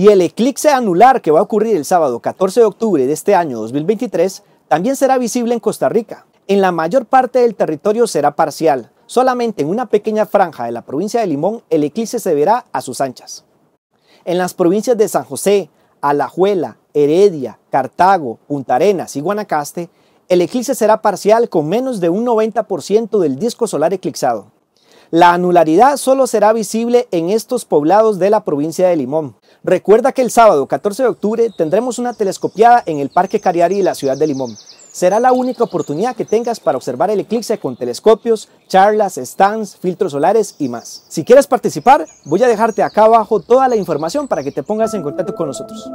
Y el eclipse anular que va a ocurrir el sábado 14 de octubre de este año 2023 también será visible en Costa Rica. En la mayor parte del territorio será parcial. Solamente en una pequeña franja de la provincia de Limón el eclipse se verá a sus anchas. En las provincias de San José, Alajuela, Heredia, Cartago, Punta Arenas y Guanacaste, el eclipse será parcial con menos de un 90% del disco solar eclipsado. La anularidad solo será visible en estos poblados de la provincia de Limón. Recuerda que el sábado 14 de octubre tendremos una telescopiada en el Parque Cariari de la ciudad de Limón. Será la única oportunidad que tengas para observar el eclipse con telescopios, charlas, stands, filtros solares y más. Si quieres participar, voy a dejarte acá abajo toda la información para que te pongas en contacto con nosotros.